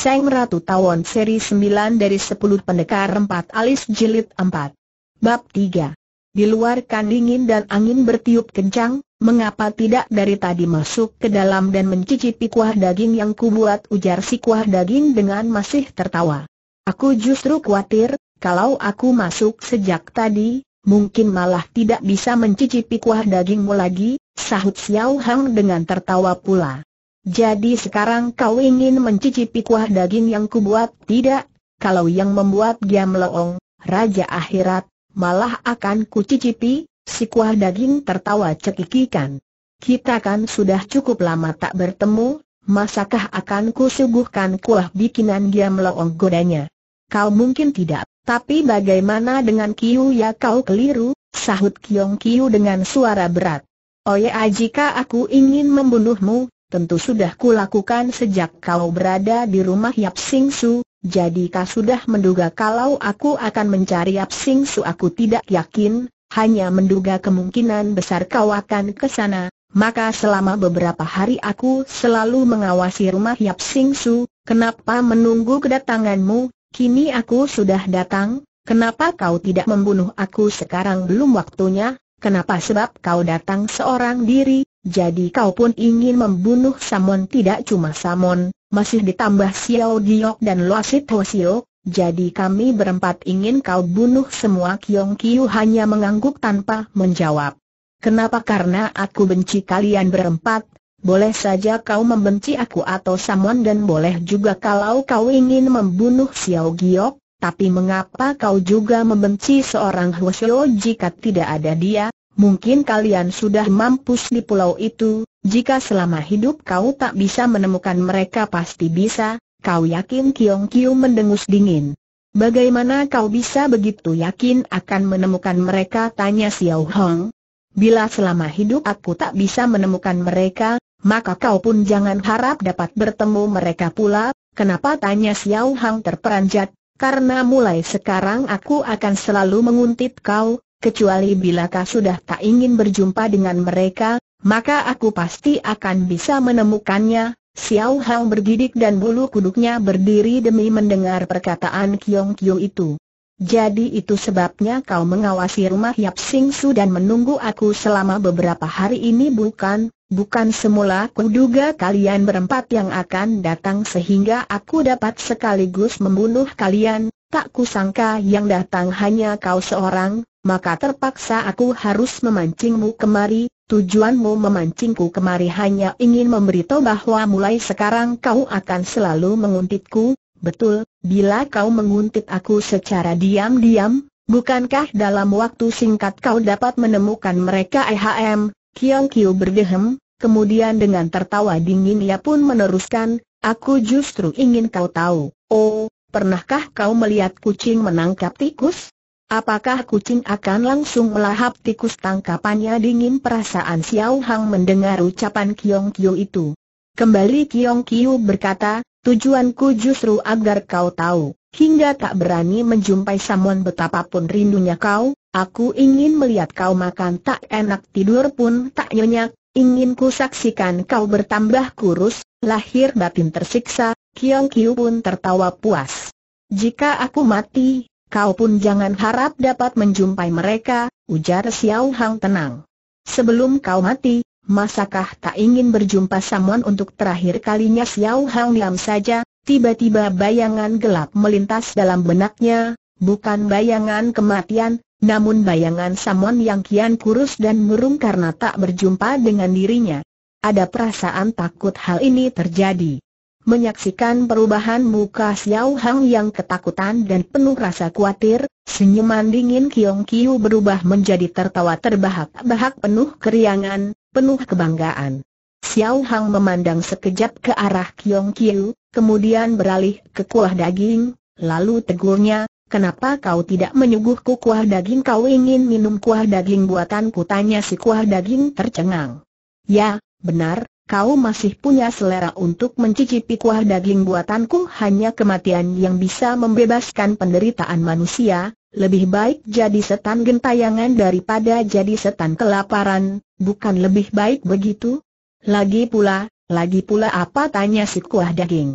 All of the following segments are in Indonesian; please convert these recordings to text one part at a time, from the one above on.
Seng Ratu Tawon seri 9 dari 10 pendekar empat alis jilid 4. Bab 3. Di luar kan dingin dan angin bertiup kencang, mengapa tidak dari tadi masuk ke dalam dan mencicipi kuah daging yang kubuat ujar si kuah daging dengan masih tertawa. Aku justru khawatir, kalau aku masuk sejak tadi, mungkin malah tidak bisa mencicipi kuah dagingmu lagi, sahut Xiao Hang dengan tertawa pula. Jadi sekarang kau ingin mencicipi kuah daging yang kubuat, tidak? Kalau yang membuat Giam Leong, Raja Akhirat, malah akan kucicipi, si kuah daging tertawa cekikikan. Kita kan sudah cukup lama tak bertemu, masakah akan kusuguhkan kuah bikinan Giam Leong godanya? Kau mungkin tidak, tapi bagaimana dengan Kiu ya kau keliru, sahut Kiong Kiu dengan suara berat. Oh ya jika aku ingin membunuhmu, tentu sudah kulakukan sejak kau berada di rumah Yap Sing Su, jadi kau sudah menduga kalau aku akan mencari Yap Sing Su aku tidak yakin, hanya menduga kemungkinan besar kau akan ke sana, maka selama beberapa hari aku selalu mengawasi rumah Yap Sing Su, kenapa menunggu kedatanganmu, kini aku sudah datang, kenapa kau tidak membunuh aku sekarang belum waktunya, kenapa sebab kau datang seorang diri, jadi kau pun ingin membunuh Samon tidak cuma Samon, masih ditambah Xiao Diok dan Loasit Hosio, jadi kami berempat ingin kau bunuh semua Kiong Kiu hanya mengangguk tanpa menjawab. Kenapa karena aku benci kalian berempat, boleh saja kau membenci aku atau Samon dan boleh juga kalau kau ingin membunuh Xiao Giok, tapi mengapa kau juga membenci seorang Hwasyo jika tidak ada dia, Mungkin kalian sudah mampus di pulau itu, jika selama hidup kau tak bisa menemukan mereka pasti bisa, kau yakin Kiong Kiu mendengus dingin. Bagaimana kau bisa begitu yakin akan menemukan mereka tanya Xiao Hong. Bila selama hidup aku tak bisa menemukan mereka, maka kau pun jangan harap dapat bertemu mereka pula, kenapa tanya Xiao Hong terperanjat, karena mulai sekarang aku akan selalu menguntit kau, kecuali bila kau sudah tak ingin berjumpa dengan mereka, maka aku pasti akan bisa menemukannya. Xiao Hao bergidik dan bulu kuduknya berdiri demi mendengar perkataan Kiong Kiu itu. Jadi itu sebabnya kau mengawasi rumah Yap Sing Su dan menunggu aku selama beberapa hari ini bukan? Bukan semula kuduga kalian berempat yang akan datang sehingga aku dapat sekaligus membunuh kalian, tak kusangka yang datang hanya kau seorang, maka terpaksa aku harus memancingmu kemari, tujuanmu memancingku kemari hanya ingin memberitahu bahwa mulai sekarang kau akan selalu menguntitku, betul, bila kau menguntit aku secara diam-diam, bukankah dalam waktu singkat kau dapat menemukan mereka EHM, Kiong Kiu berdehem, kemudian dengan tertawa dingin ia pun meneruskan, aku justru ingin kau tahu, oh, pernahkah kau melihat kucing menangkap tikus? Apakah kucing akan langsung melahap tikus tangkapannya dingin perasaan Xiao Hang mendengar ucapan Kiong Kiu itu. Kembali Kiong Kiu berkata, tujuanku justru agar kau tahu, hingga tak berani menjumpai Samuan betapapun rindunya kau, aku ingin melihat kau makan tak enak tidur pun tak nyenyak, ingin ku saksikan kau bertambah kurus, lahir batin tersiksa, Kiong Kiu pun tertawa puas. Jika aku mati, Kau pun jangan harap dapat menjumpai mereka, ujar Xiao Hang tenang. Sebelum kau mati, masakah tak ingin berjumpa Samon untuk terakhir kalinya Xiao Hang diam saja, tiba-tiba bayangan gelap melintas dalam benaknya, bukan bayangan kematian, namun bayangan Samon yang kian kurus dan murung karena tak berjumpa dengan dirinya. Ada perasaan takut hal ini terjadi. Menyaksikan perubahan muka Xiao Hang yang ketakutan dan penuh rasa khawatir, senyuman dingin Kiong Kiu berubah menjadi tertawa terbahak-bahak penuh keriangan, penuh kebanggaan. Xiao Hang memandang sekejap ke arah Kiong Kiu, kemudian beralih ke kuah daging, lalu tegurnya, Kenapa kau tidak menyuguhku kuah daging kau ingin minum kuah daging buatanku tanya si kuah daging tercengang. Ya, benar, kau masih punya selera untuk mencicipi kuah daging buatanku hanya kematian yang bisa membebaskan penderitaan manusia, lebih baik jadi setan gentayangan daripada jadi setan kelaparan, bukan lebih baik begitu? Lagi pula, lagi pula apa tanya si kuah daging?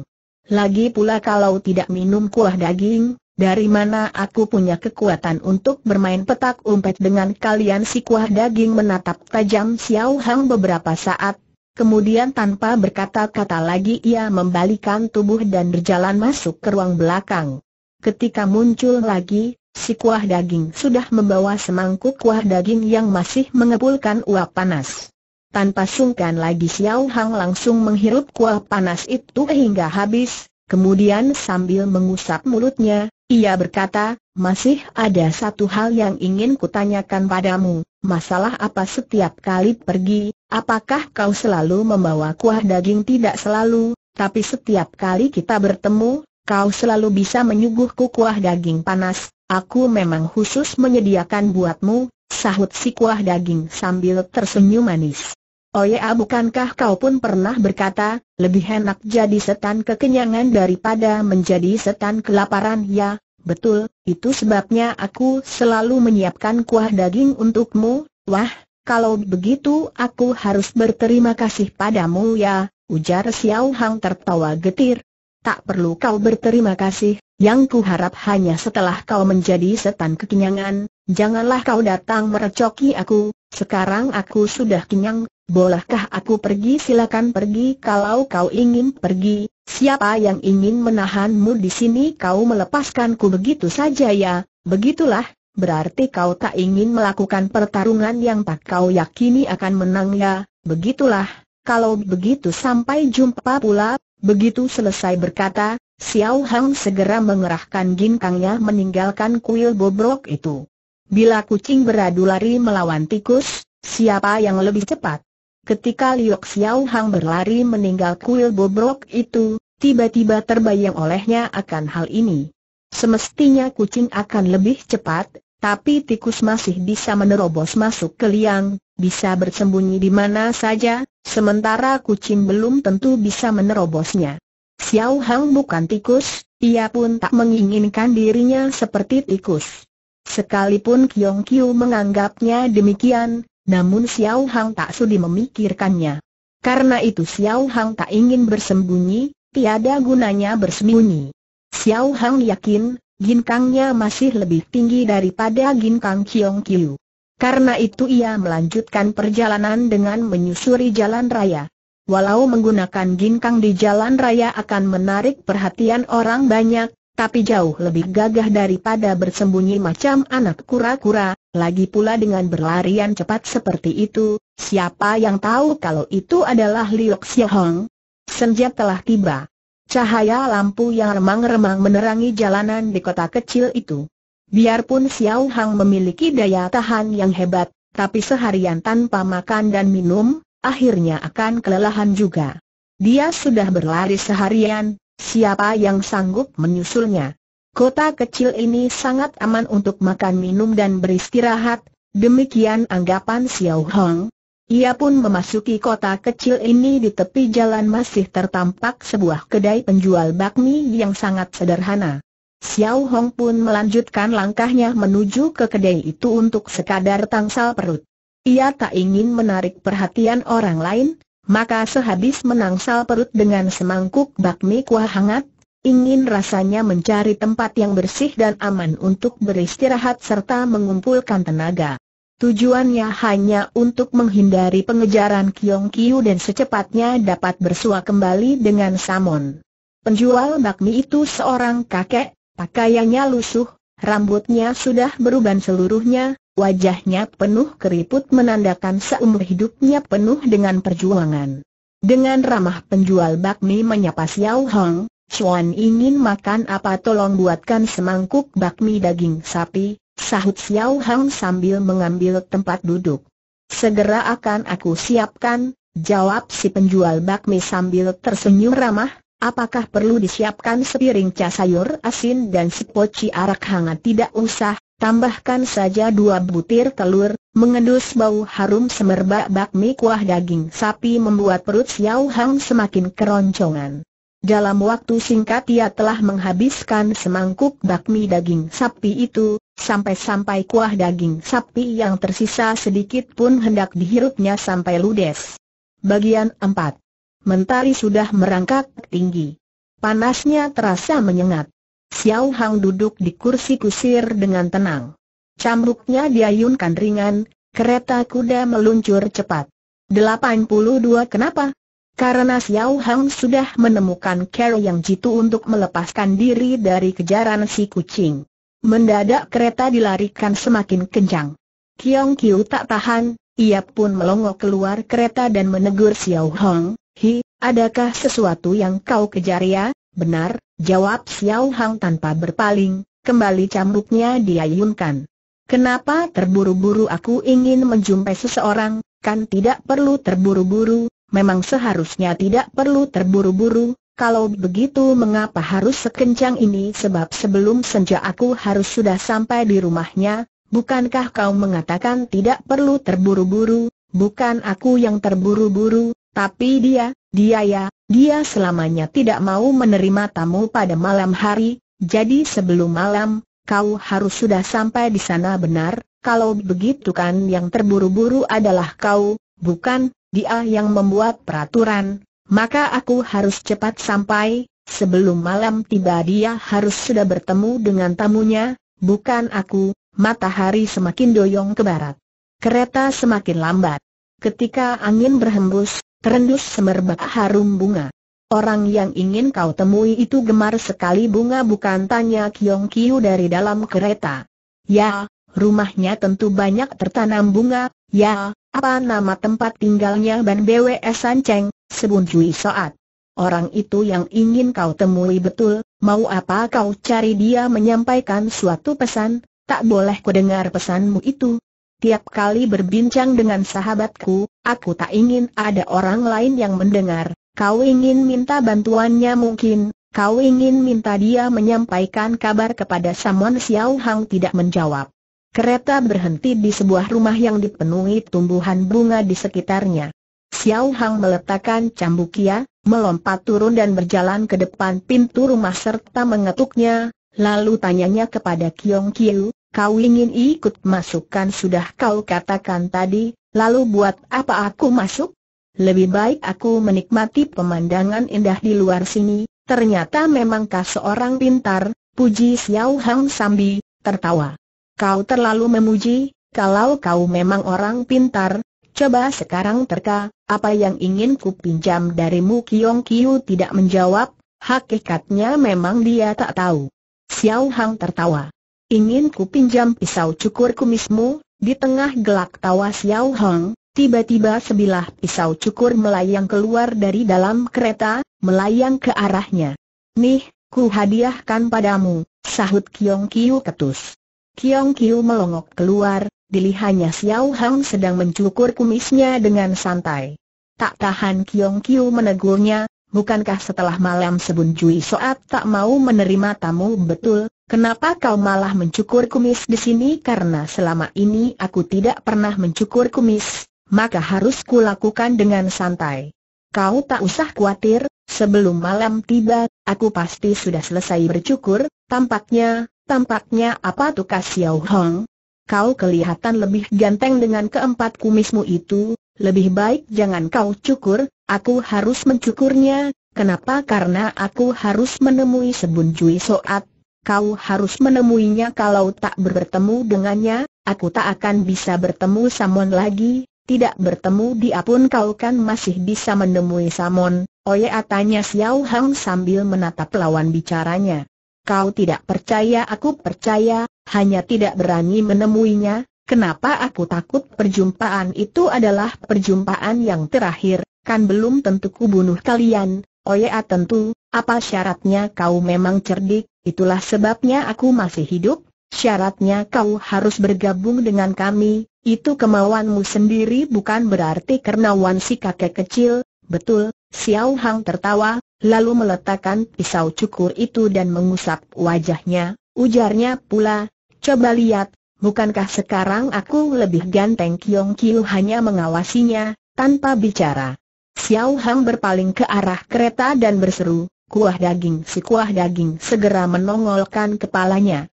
Lagi pula kalau tidak minum kuah daging, dari mana aku punya kekuatan untuk bermain petak umpet dengan kalian si kuah daging menatap tajam Xiao Hang beberapa saat, Kemudian tanpa berkata-kata lagi ia membalikan tubuh dan berjalan masuk ke ruang belakang. Ketika muncul lagi, si kuah daging sudah membawa semangkuk kuah daging yang masih mengepulkan uap panas. Tanpa sungkan lagi Xiao Hang langsung menghirup kuah panas itu hingga habis, kemudian sambil mengusap mulutnya, ia berkata, masih ada satu hal yang ingin kutanyakan padamu, masalah apa setiap kali pergi, apakah kau selalu membawa kuah daging tidak selalu, tapi setiap kali kita bertemu, kau selalu bisa menyuguhku kuah daging panas, aku memang khusus menyediakan buatmu, sahut si kuah daging sambil tersenyum manis. Oh ya bukankah kau pun pernah berkata, lebih enak jadi setan kekenyangan daripada menjadi setan kelaparan ya, betul, itu sebabnya aku selalu menyiapkan kuah daging untukmu, wah, kalau begitu aku harus berterima kasih padamu ya, ujar Xiao Hang tertawa getir. Tak perlu kau berterima kasih, yang kuharap hanya setelah kau menjadi setan kekenyangan, janganlah kau datang merecoki aku, sekarang aku sudah kenyang, bolehkah aku pergi silakan pergi kalau kau ingin pergi, siapa yang ingin menahanmu di sini kau melepaskanku begitu saja ya, begitulah, berarti kau tak ingin melakukan pertarungan yang tak kau yakini akan menang ya, begitulah, kalau begitu sampai jumpa pula, begitu selesai berkata, Xiao Hang segera mengerahkan ginkangnya meninggalkan kuil bobrok itu. Bila kucing beradu lari melawan tikus, siapa yang lebih cepat? Ketika Liok Xiao Hang berlari meninggal kuil bobrok itu, tiba-tiba terbayang olehnya akan hal ini. Semestinya kucing akan lebih cepat, tapi tikus masih bisa menerobos masuk ke liang, bisa bersembunyi di mana saja, sementara kucing belum tentu bisa menerobosnya. Xiao Hang bukan tikus, ia pun tak menginginkan dirinya seperti tikus. Sekalipun Kiong Kiu menganggapnya demikian, namun Xiao Hang tak sudi memikirkannya. Karena itu Xiao Hang tak ingin bersembunyi, tiada gunanya bersembunyi. Xiao Hang yakin, ginkangnya masih lebih tinggi daripada ginkang Kiong Kiu. Karena itu ia melanjutkan perjalanan dengan menyusuri jalan raya. Walau menggunakan ginkang di jalan raya akan menarik perhatian orang banyak, tapi jauh lebih gagah daripada bersembunyi macam anak kura-kura, lagi pula dengan berlarian cepat seperti itu, siapa yang tahu kalau itu adalah Liok Xiaohong? Senja telah tiba. Cahaya lampu yang remang-remang menerangi jalanan di kota kecil itu. Biarpun Xiao Hang memiliki daya tahan yang hebat, tapi seharian tanpa makan dan minum, akhirnya akan kelelahan juga. Dia sudah berlari seharian, siapa yang sanggup menyusulnya? Kota kecil ini sangat aman untuk makan minum dan beristirahat, demikian anggapan Xiao Hang. Ia pun memasuki kota kecil ini di tepi jalan masih tertampak sebuah kedai penjual bakmi yang sangat sederhana. Xiao Hong pun melanjutkan langkahnya menuju ke kedai itu untuk sekadar tangsal perut. Ia tak ingin menarik perhatian orang lain, maka sehabis menangsal perut dengan semangkuk bakmi kuah hangat, ingin rasanya mencari tempat yang bersih dan aman untuk beristirahat serta mengumpulkan tenaga. Tujuannya hanya untuk menghindari pengejaran Kiong Kiu dan secepatnya dapat bersua kembali dengan Samon. Penjual bakmi itu seorang kakek, pakaiannya lusuh, rambutnya sudah beruban seluruhnya, wajahnya penuh keriput menandakan seumur hidupnya penuh dengan perjuangan. Dengan ramah penjual bakmi menyapa Xiao Hong, Chuan ingin makan apa tolong buatkan semangkuk bakmi daging sapi, sahut Xiao Hang sambil mengambil tempat duduk. Segera akan aku siapkan, jawab si penjual bakmi sambil tersenyum ramah, apakah perlu disiapkan sepiring ca sayur asin dan sepoci arak hangat tidak usah, tambahkan saja dua butir telur, mengendus bau harum semerbak bakmi kuah daging sapi membuat perut Xiao Hang semakin keroncongan. Dalam waktu singkat ia telah menghabiskan semangkuk bakmi daging sapi itu, Sampai-sampai kuah daging sapi yang tersisa sedikit pun hendak dihirupnya sampai ludes. Bagian 4. Mentari sudah merangkak tinggi. Panasnya terasa menyengat. Xiao Hang duduk di kursi kusir dengan tenang. Cambuknya diayunkan ringan, kereta kuda meluncur cepat. 82 Kenapa? Karena Xiao Hang sudah menemukan cara yang jitu untuk melepaskan diri dari kejaran si kucing. Mendadak kereta dilarikan semakin kencang. Kiong Kiu tak tahan, ia pun melongo keluar kereta dan menegur Xiao Hong, Hi, adakah sesuatu yang kau kejar ya? Benar, jawab Xiao Hong tanpa berpaling, kembali cambuknya diayunkan. Kenapa terburu-buru aku ingin menjumpai seseorang, kan tidak perlu terburu-buru, memang seharusnya tidak perlu terburu-buru, kalau begitu mengapa harus sekencang ini sebab sebelum senja aku harus sudah sampai di rumahnya, bukankah kau mengatakan tidak perlu terburu-buru, bukan aku yang terburu-buru, tapi dia, dia ya, dia selamanya tidak mau menerima tamu pada malam hari, jadi sebelum malam, kau harus sudah sampai di sana benar, kalau begitu kan yang terburu-buru adalah kau, bukan, dia yang membuat peraturan, maka aku harus cepat sampai, sebelum malam tiba dia harus sudah bertemu dengan tamunya, bukan aku, matahari semakin doyong ke barat. Kereta semakin lambat. Ketika angin berhembus, terendus semerbak harum bunga. Orang yang ingin kau temui itu gemar sekali bunga bukan tanya Kiong Kiu dari dalam kereta. Ya, rumahnya tentu banyak tertanam bunga, Ya, apa nama tempat tinggalnya Ban Bwe Sanceng, Sebun Cui Soat? Orang itu yang ingin kau temui betul, mau apa kau cari dia menyampaikan suatu pesan, tak boleh kudengar pesanmu itu. Tiap kali berbincang dengan sahabatku, aku tak ingin ada orang lain yang mendengar, kau ingin minta bantuannya mungkin, kau ingin minta dia menyampaikan kabar kepada Samon Xiao Hang tidak menjawab. Kereta berhenti di sebuah rumah yang dipenuhi tumbuhan bunga di sekitarnya. Xiao Hang meletakkan cambukia, melompat turun dan berjalan ke depan pintu rumah serta mengetuknya, lalu tanyanya kepada Kiong Kiu, kau ingin ikut masukkan sudah kau katakan tadi, lalu buat apa aku masuk? Lebih baik aku menikmati pemandangan indah di luar sini, ternyata memangkah seorang pintar, puji Xiao Hang sambil tertawa. Kau terlalu memuji, kalau kau memang orang pintar, coba sekarang terka, apa yang ingin ku pinjam darimu Kiong Kiu tidak menjawab, hakikatnya memang dia tak tahu. Xiao Hang tertawa. Ingin ku pinjam pisau cukur kumismu, di tengah gelak tawa Xiao Hang, tiba-tiba sebilah pisau cukur melayang keluar dari dalam kereta, melayang ke arahnya. Nih, ku hadiahkan padamu, sahut Kiong Kiu ketus. Kiong Kiu melongok keluar, dilihatnya Xiao Hang sedang mencukur kumisnya dengan santai. Tak tahan Kiong Kiu menegurnya, bukankah setelah malam sebun Jui Soat tak mau menerima tamu betul, kenapa kau malah mencukur kumis di sini karena selama ini aku tidak pernah mencukur kumis, maka harus kulakukan dengan santai. Kau tak usah khawatir, sebelum malam tiba, aku pasti sudah selesai bercukur, tampaknya Tampaknya apa tuh Kasiau Hong? Kau kelihatan lebih ganteng dengan keempat kumismu itu, lebih baik jangan kau cukur, aku harus mencukurnya, kenapa karena aku harus menemui sebun Jui soat, kau harus menemuinya kalau tak bertemu dengannya, aku tak akan bisa bertemu Samon lagi, tidak bertemu dia pun kau kan masih bisa menemui Samon, Oye atanya Xiao Hang sambil menatap lawan bicaranya. Kau tidak percaya aku percaya, hanya tidak berani menemuinya, kenapa aku takut perjumpaan itu adalah perjumpaan yang terakhir, kan belum tentu kubunuh kalian, oh ya tentu, apa syaratnya kau memang cerdik, itulah sebabnya aku masih hidup, syaratnya kau harus bergabung dengan kami, itu kemauanmu sendiri bukan berarti karena Wan si kakek kecil, betul, Xiao Hang tertawa, lalu meletakkan pisau cukur itu dan mengusap wajahnya, ujarnya pula, coba lihat, bukankah sekarang aku lebih ganteng Kiong Kiu hanya mengawasinya, tanpa bicara. Xiao Hang berpaling ke arah kereta dan berseru, kuah daging si kuah daging segera menongolkan kepalanya.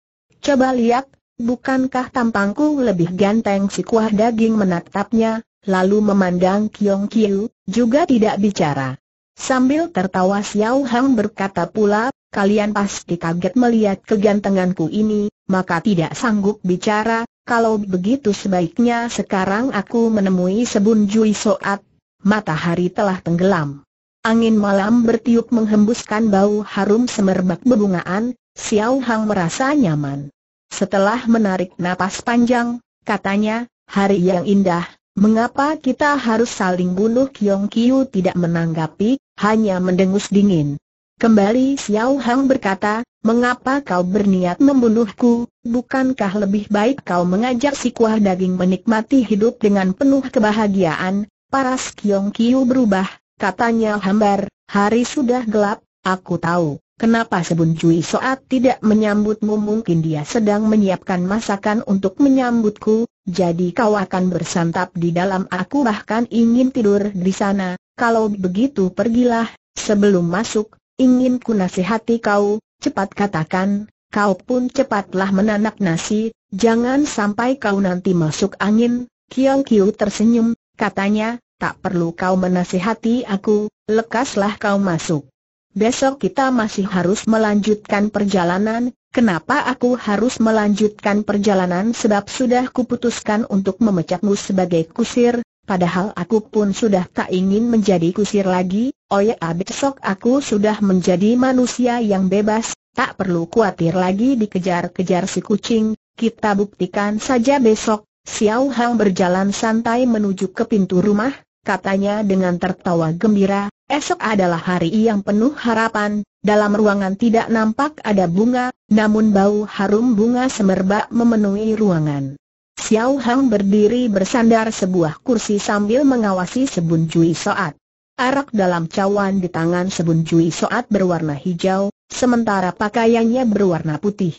Coba lihat, bukankah tampangku lebih ganteng si kuah daging menatapnya, lalu memandang Kiong Kiu, juga tidak bicara. Sambil tertawa Xiao Hang berkata pula, kalian pasti kaget melihat kegantenganku ini, maka tidak sanggup bicara, kalau begitu sebaiknya sekarang aku menemui Sebun Jui Soat, matahari telah tenggelam. Angin malam bertiup menghembuskan bau harum semerbak bebungaan, Xiao Hang merasa nyaman. Setelah menarik napas panjang, katanya, hari yang indah, Mengapa kita harus saling bunuh? Kiong Kiu tidak menanggapi, hanya mendengus dingin. Kembali Xiao Hang berkata, mengapa kau berniat membunuhku, bukankah lebih baik kau mengajak si kuah daging menikmati hidup dengan penuh kebahagiaan? Paras Kiong Kiu berubah, katanya hambar, hari sudah gelap, aku tahu. Kenapa Sebun Cui Soat tidak menyambutmu mungkin dia sedang menyiapkan masakan untuk menyambutku, jadi kau akan bersantap di dalam aku bahkan ingin tidur di sana, kalau begitu pergilah, sebelum masuk, ingin ku nasihati kau, cepat katakan, kau pun cepatlah menanak nasi, jangan sampai kau nanti masuk angin, Kiao Kiu tersenyum, katanya, tak perlu kau menasihati aku, lekaslah kau masuk besok kita masih harus melanjutkan perjalanan, kenapa aku harus melanjutkan perjalanan sebab sudah kuputuskan untuk memecatmu sebagai kusir, padahal aku pun sudah tak ingin menjadi kusir lagi, oh ya, besok aku sudah menjadi manusia yang bebas, tak perlu khawatir lagi dikejar-kejar si kucing, kita buktikan saja besok, Xiao Hang berjalan santai menuju ke pintu rumah, katanya dengan tertawa gembira, Esok adalah hari yang penuh harapan, dalam ruangan tidak nampak ada bunga, namun bau harum bunga semerbak memenuhi ruangan. Xiao Hang berdiri bersandar sebuah kursi sambil mengawasi Sebun Cui Soat. Arak dalam cawan di tangan Sebun Cui Soat berwarna hijau, sementara pakaiannya berwarna putih.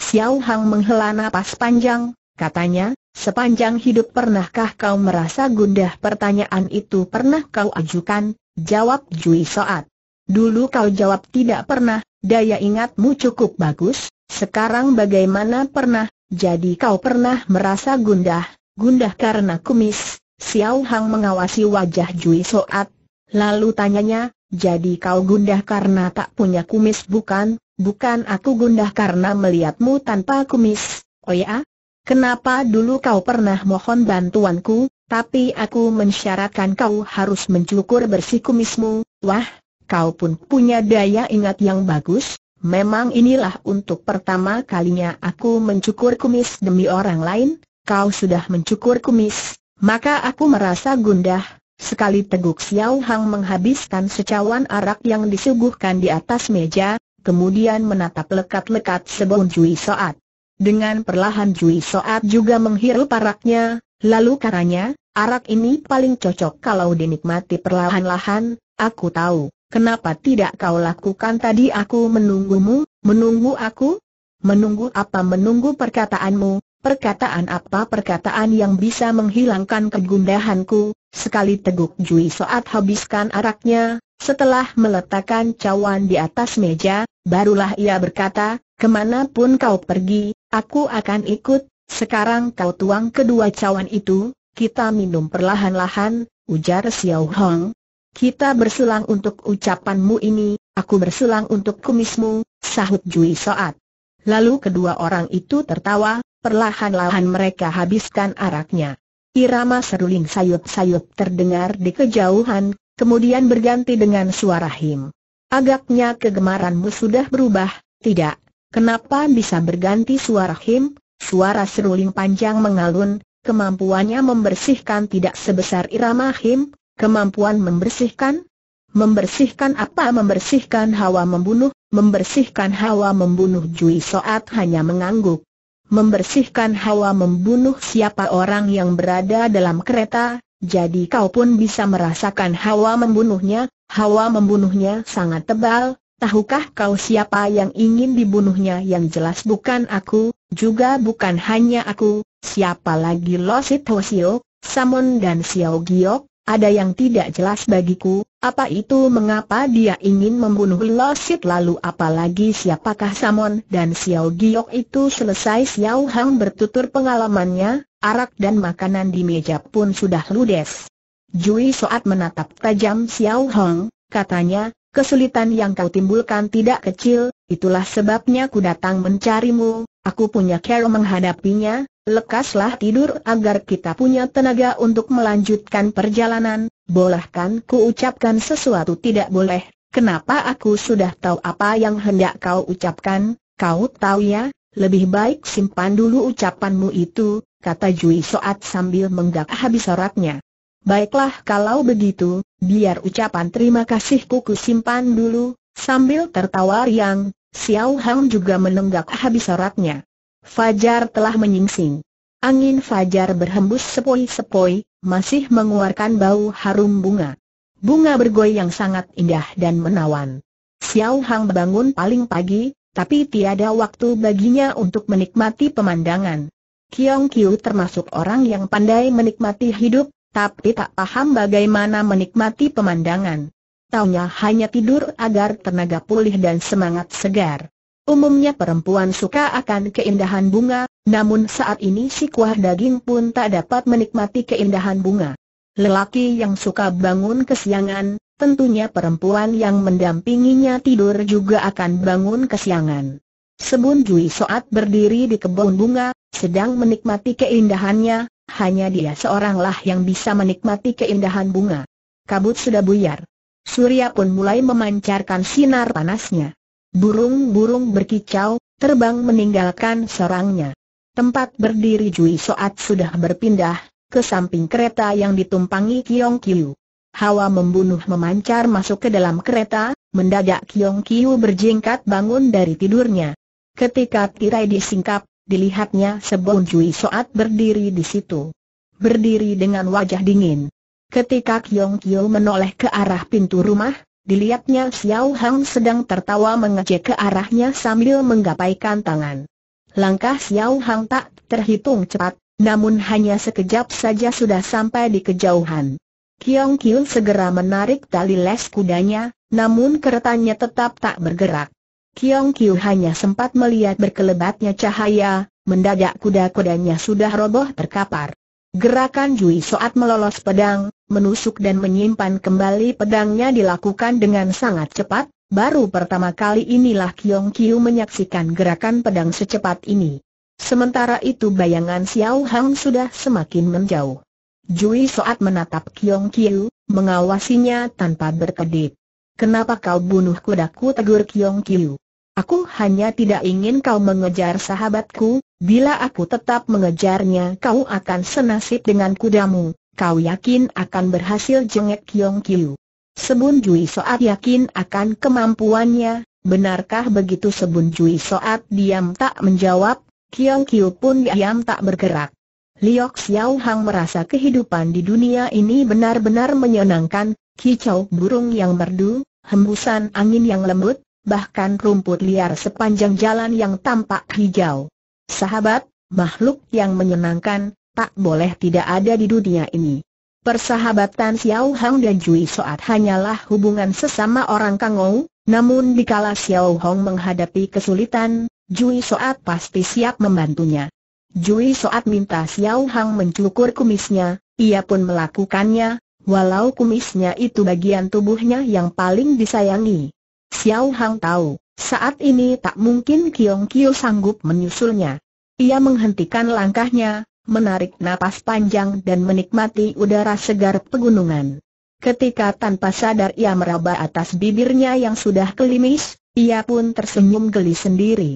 Xiao Hang menghela napas panjang, katanya, Sepanjang hidup pernahkah kau merasa gundah pertanyaan itu pernah kau ajukan, jawab Jui Soat. Dulu kau jawab tidak pernah, daya ingatmu cukup bagus, sekarang bagaimana pernah, jadi kau pernah merasa gundah, gundah karena kumis. Xiao Hang mengawasi wajah Jui Soat, lalu tanyanya, jadi kau gundah karena tak punya kumis bukan? Bukan aku gundah karena melihatmu tanpa kumis, oh ya? Kenapa dulu kau pernah mohon bantuanku, tapi aku mensyaratkan kau harus mencukur bersih kumismu, wah, kau pun punya daya ingat yang bagus, memang inilah untuk pertama kalinya aku mencukur kumis demi orang lain, kau sudah mencukur kumis, maka aku merasa gundah, sekali teguk Xiao Hang menghabiskan secawan arak yang disuguhkan di atas meja, kemudian menatap lekat-lekat sebelum Jui Soat. Dengan perlahan Jui Soat juga menghirup araknya, lalu katanya, arak ini paling cocok kalau dinikmati perlahan-lahan, aku tahu, kenapa tidak kau lakukan tadi aku menunggumu, menunggu aku? Menunggu apa menunggu perkataanmu, perkataan apa perkataan yang bisa menghilangkan kegundahanku, sekali teguk Jui Soat habiskan araknya, setelah meletakkan cawan di atas meja, barulah ia berkata, kemanapun kau pergi, Aku akan ikut, sekarang kau tuang kedua cawan itu, kita minum perlahan-lahan, ujar Xiao Hong. Kita berselang untuk ucapanmu ini, aku berselang untuk kumismu, sahut Jui Soat. Lalu kedua orang itu tertawa, perlahan-lahan mereka habiskan araknya. Irama seruling sayup-sayup terdengar di kejauhan, kemudian berganti dengan suara him. Agaknya kegemaranmu sudah berubah, tidak? Kenapa bisa berganti suara him? Suara seruling panjang mengalun, kemampuannya membersihkan tidak sebesar irama him, kemampuan membersihkan? Membersihkan apa? Membersihkan hawa membunuh, membersihkan hawa membunuh Jui Soat hanya mengangguk. Membersihkan hawa membunuh siapa orang yang berada dalam kereta, jadi kau pun bisa merasakan hawa membunuhnya, hawa membunuhnya sangat tebal, Tahukah kau siapa yang ingin dibunuhnya yang jelas bukan aku, juga bukan hanya aku, siapa lagi Lo Losit Sio, Samon dan Xiao Giok, ada yang tidak jelas bagiku, apa itu mengapa dia ingin membunuh Lo Losit lalu apalagi siapakah Samon dan Xiao Giok itu selesai Xiao Hang bertutur pengalamannya, arak dan makanan di meja pun sudah ludes. Jui Soat menatap tajam Xiao Hang, katanya, kesulitan yang kau timbulkan tidak kecil, itulah sebabnya ku datang mencarimu, aku punya cara menghadapinya, lekaslah tidur agar kita punya tenaga untuk melanjutkan perjalanan, bolehkan ku ucapkan sesuatu tidak boleh, kenapa aku sudah tahu apa yang hendak kau ucapkan, kau tahu ya, lebih baik simpan dulu ucapanmu itu, kata Jui Soat sambil menggak habis soraknya. Baiklah kalau begitu, biar ucapan terima kasihku kusimpan dulu, sambil tertawa riang, Xiao Hang juga menenggak habis soraknya. Fajar telah menyingsing. Angin fajar berhembus sepoi-sepoi, masih mengeluarkan bau harum bunga. Bunga bergoyang sangat indah dan menawan. Xiao Hang bangun paling pagi, tapi tiada waktu baginya untuk menikmati pemandangan. Kiong Kiu termasuk orang yang pandai menikmati hidup, tapi tak paham bagaimana menikmati pemandangan. Taunya hanya tidur agar tenaga pulih dan semangat segar. Umumnya perempuan suka akan keindahan bunga, namun saat ini si kuah daging pun tak dapat menikmati keindahan bunga. Lelaki yang suka bangun kesiangan, tentunya perempuan yang mendampinginya tidur juga akan bangun kesiangan. Sebun Jui Soat berdiri di kebun bunga, sedang menikmati keindahannya, hanya dia seoranglah yang bisa menikmati keindahan bunga. Kabut sudah buyar. Surya pun mulai memancarkan sinar panasnya. Burung-burung berkicau, terbang meninggalkan sarangnya. Tempat berdiri Jui Soat sudah berpindah, ke samping kereta yang ditumpangi Kiong Kiu. Hawa membunuh memancar masuk ke dalam kereta, mendadak Kiong Kiu berjingkat bangun dari tidurnya. Ketika tirai disingkap, dilihatnya sebuah Jui Soat berdiri di situ. Berdiri dengan wajah dingin. Ketika Kiong Kio menoleh ke arah pintu rumah, dilihatnya Xiao Hang sedang tertawa mengejek ke arahnya sambil menggapaikan tangan. Langkah Xiao Hang tak terhitung cepat, namun hanya sekejap saja sudah sampai di kejauhan. Kiong Kil segera menarik tali les kudanya, namun keretanya tetap tak bergerak. Kiong Kiu hanya sempat melihat berkelebatnya cahaya, mendadak kuda-kudanya sudah roboh terkapar. Gerakan Jui Soat melolos pedang, menusuk dan menyimpan kembali pedangnya dilakukan dengan sangat cepat, baru pertama kali inilah Kiong Kiu menyaksikan gerakan pedang secepat ini. Sementara itu bayangan Xiao Hang sudah semakin menjauh. Jui Soat menatap Kiong Kiu, mengawasinya tanpa berkedip. Kenapa kau bunuh kudaku tegur Kiong Kiu? Aku hanya tidak ingin kau mengejar sahabatku, bila aku tetap mengejarnya kau akan senasib dengan kudamu, kau yakin akan berhasil jengek Kiong Kiu. Sebun Jui Soat yakin akan kemampuannya, benarkah begitu Sebun Jui Soat diam tak menjawab, Kiong Kiu pun diam tak bergerak. Liok Xiao Hang merasa kehidupan di dunia ini benar-benar menyenangkan, kicau burung yang merdu, hembusan angin yang lembut, bahkan rumput liar sepanjang jalan yang tampak hijau. Sahabat, makhluk yang menyenangkan, tak boleh tidak ada di dunia ini. Persahabatan Xiao Hong dan Jui Soat hanyalah hubungan sesama orang Kangou, namun dikala Xiao Hong menghadapi kesulitan, Jui Soat pasti siap membantunya. Jui Soat minta Xiao Hong mencukur kumisnya, ia pun melakukannya, walau kumisnya itu bagian tubuhnya yang paling disayangi. Xiao Hang tahu, saat ini tak mungkin Kiong Kiu sanggup menyusulnya. Ia menghentikan langkahnya, menarik napas panjang dan menikmati udara segar pegunungan. Ketika tanpa sadar ia meraba atas bibirnya yang sudah kelimis, ia pun tersenyum geli sendiri.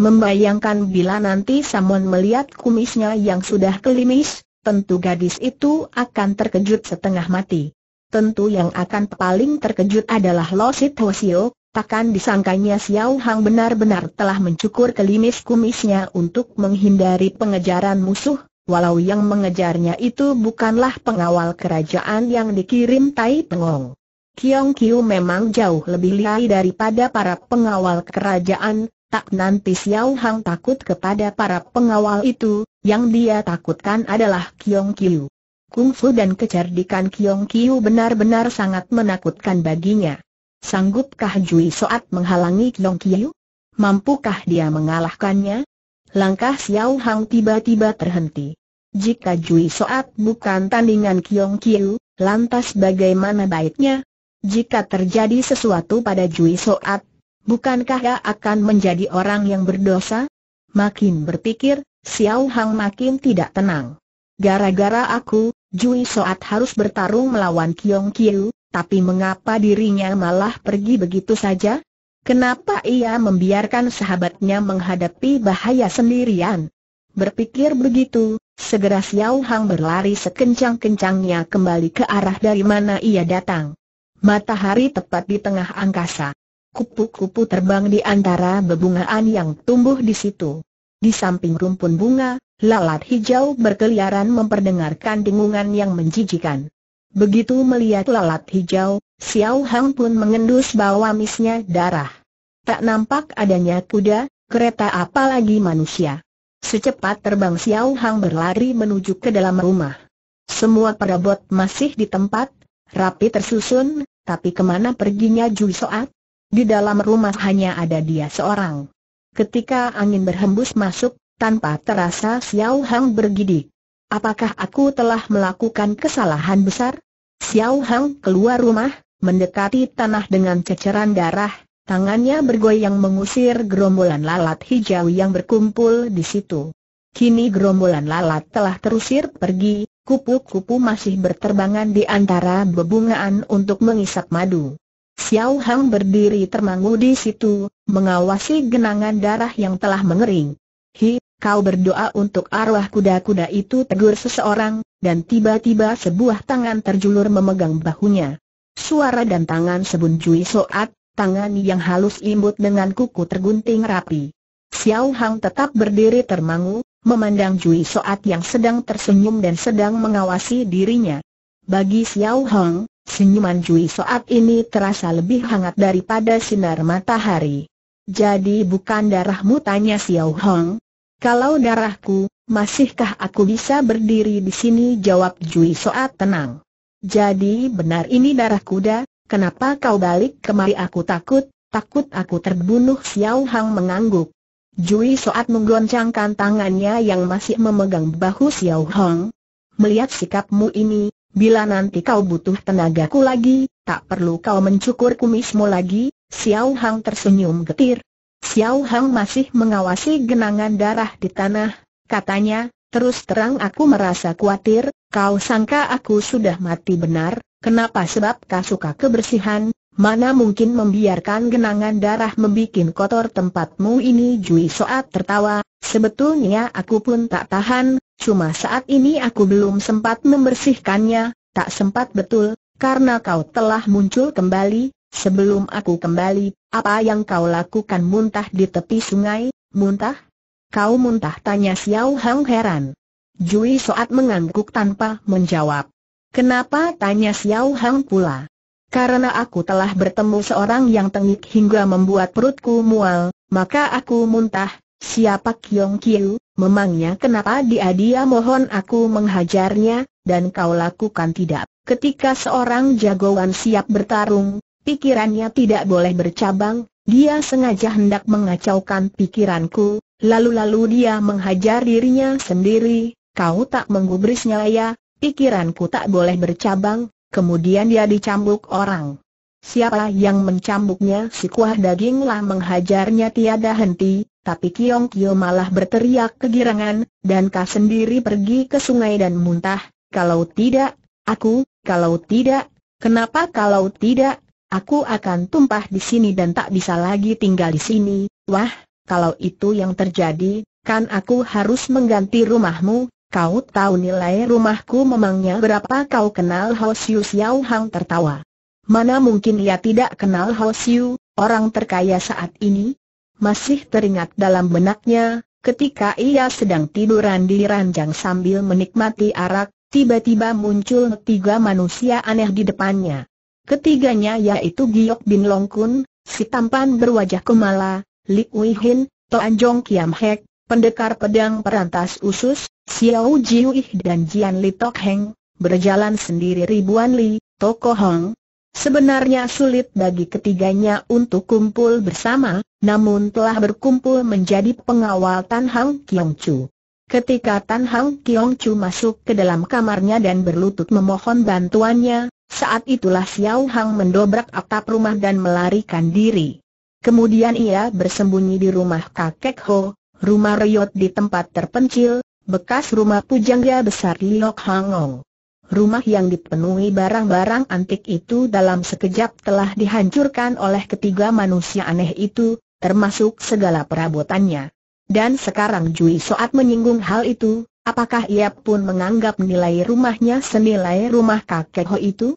Membayangkan bila nanti Samon melihat kumisnya yang sudah kelimis, tentu gadis itu akan terkejut setengah mati tentu yang akan paling terkejut adalah Losit Sit Ho takkan disangkanya Xiao Hang benar-benar telah mencukur kelimis kumisnya untuk menghindari pengejaran musuh, walau yang mengejarnya itu bukanlah pengawal kerajaan yang dikirim Tai Pengong. Kiong Kiu memang jauh lebih lihai daripada para pengawal kerajaan, tak nanti Xiao Hang takut kepada para pengawal itu, yang dia takutkan adalah Kiong Kiu kungfu dan kecerdikan Kiong Kiu benar-benar sangat menakutkan baginya. Sanggupkah Jui Soat menghalangi Kiong Kiu? Mampukah dia mengalahkannya? Langkah Xiao Hang tiba-tiba terhenti. Jika Jui Soat bukan tandingan Kiong Kiu, lantas bagaimana baiknya? Jika terjadi sesuatu pada Jui Soat, bukankah ia akan menjadi orang yang berdosa? Makin berpikir, Xiao Hang makin tidak tenang. Gara-gara aku, Jui Soat harus bertarung melawan Kiong Kiu, tapi mengapa dirinya malah pergi begitu saja? Kenapa ia membiarkan sahabatnya menghadapi bahaya sendirian? Berpikir begitu, segera Xiao Hang berlari sekencang-kencangnya kembali ke arah dari mana ia datang. Matahari tepat di tengah angkasa. Kupu-kupu terbang di antara bebungaan yang tumbuh di situ. Di samping rumpun bunga, lalat hijau berkeliaran memperdengarkan dengungan yang menjijikan. Begitu melihat lalat hijau, Xiao Hang pun mengendus bau amisnya darah. Tak nampak adanya kuda, kereta apalagi manusia. Secepat terbang Xiao Hang berlari menuju ke dalam rumah. Semua perabot masih di tempat, rapi tersusun, tapi kemana perginya Jui Soat? Di dalam rumah hanya ada dia seorang. Ketika angin berhembus masuk, tanpa terasa Xiao Hang bergidik. Apakah aku telah melakukan kesalahan besar? Xiao Hang keluar rumah, mendekati tanah dengan ceceran darah, tangannya bergoyang mengusir gerombolan lalat hijau yang berkumpul di situ. Kini gerombolan lalat telah terusir pergi, kupu-kupu masih berterbangan di antara bebungaan untuk mengisap madu. Xiao Hang berdiri termangu di situ, mengawasi genangan darah yang telah mengering. Hi, kau berdoa untuk arwah kuda-kuda itu tegur seseorang, dan tiba-tiba sebuah tangan terjulur memegang bahunya. Suara dan tangan sebun Jui Soat, tangan yang halus imut dengan kuku tergunting rapi. Xiao Hang tetap berdiri termangu, memandang Jui Soat yang sedang tersenyum dan sedang mengawasi dirinya. Bagi Xiao Hang, Senyuman Jui saat ini terasa lebih hangat daripada sinar matahari. Jadi bukan darahmu tanya Xiao Hong? Kalau darahku, masihkah aku bisa berdiri di sini jawab Jui Soat tenang. Jadi benar ini darah kuda, kenapa kau balik kemari aku takut, takut aku terbunuh Xiao Hong mengangguk. Jui Soat menggoncangkan tangannya yang masih memegang bahu Xiao Hong. Melihat sikapmu ini, Bila nanti kau butuh tenagaku lagi, tak perlu kau mencukur kumismu lagi, Xiao Hang tersenyum getir. Xiao Hang masih mengawasi genangan darah di tanah, katanya, terus terang aku merasa khawatir, kau sangka aku sudah mati benar, kenapa sebab kau suka kebersihan, mana mungkin membiarkan genangan darah membuat kotor tempatmu ini Jui Soat tertawa, sebetulnya aku pun tak tahan, Cuma saat ini aku belum sempat membersihkannya, tak sempat betul, karena kau telah muncul kembali, sebelum aku kembali, apa yang kau lakukan muntah di tepi sungai, muntah? Kau muntah tanya Xiao Hang heran. Jui Soat mengangguk tanpa menjawab. Kenapa tanya Xiao Hang pula? Karena aku telah bertemu seorang yang tengik hingga membuat perutku mual, maka aku muntah, Siapa Kiong Kiu, memangnya kenapa dia-dia mohon aku menghajarnya, dan kau lakukan tidak? Ketika seorang jagoan siap bertarung, pikirannya tidak boleh bercabang, dia sengaja hendak mengacaukan pikiranku, lalu-lalu dia menghajar dirinya sendiri, kau tak menggubrisnya ya, pikiranku tak boleh bercabang, kemudian dia dicambuk orang. Siapa yang mencambuknya si kuah daginglah menghajarnya tiada henti, tapi Kiong Kio malah berteriak kegirangan, dan kau sendiri pergi ke sungai dan muntah, kalau tidak, aku, kalau tidak, kenapa kalau tidak, aku akan tumpah di sini dan tak bisa lagi tinggal di sini, wah, kalau itu yang terjadi, kan aku harus mengganti rumahmu, kau tahu nilai rumahku memangnya berapa kau kenal Hosius Yau Hang tertawa. Mana mungkin ia tidak kenal Ho orang terkaya saat ini, masih teringat dalam benaknya, ketika ia sedang tiduran di ranjang sambil menikmati arak, tiba-tiba muncul tiga manusia aneh di depannya. Ketiganya yaitu Giok Bin Longkun, si tampan berwajah kemala, Li Ui Hin, Toan Jong Kiam Hek, pendekar pedang perantas usus, Xiao Jiuih dan Jian Li Tok Heng, berjalan sendiri ribuan Li, Toko Hong, Sebenarnya sulit bagi ketiganya untuk kumpul bersama, namun telah berkumpul menjadi pengawal Tan Hang Kiong Chu. Ketika Tan Hang Kiong Chu masuk ke dalam kamarnya dan berlutut memohon bantuannya, saat itulah Xiao Hang mendobrak atap rumah dan melarikan diri. Kemudian ia bersembunyi di rumah kakek Ho, rumah reyot di tempat terpencil, bekas rumah pujangga besar Liok Hangong. Rumah yang dipenuhi barang-barang antik itu dalam sekejap telah dihancurkan oleh ketiga manusia aneh itu, termasuk segala perabotannya. Dan sekarang Jui Soat menyinggung hal itu, apakah ia pun menganggap nilai rumahnya senilai rumah kakek Ho itu?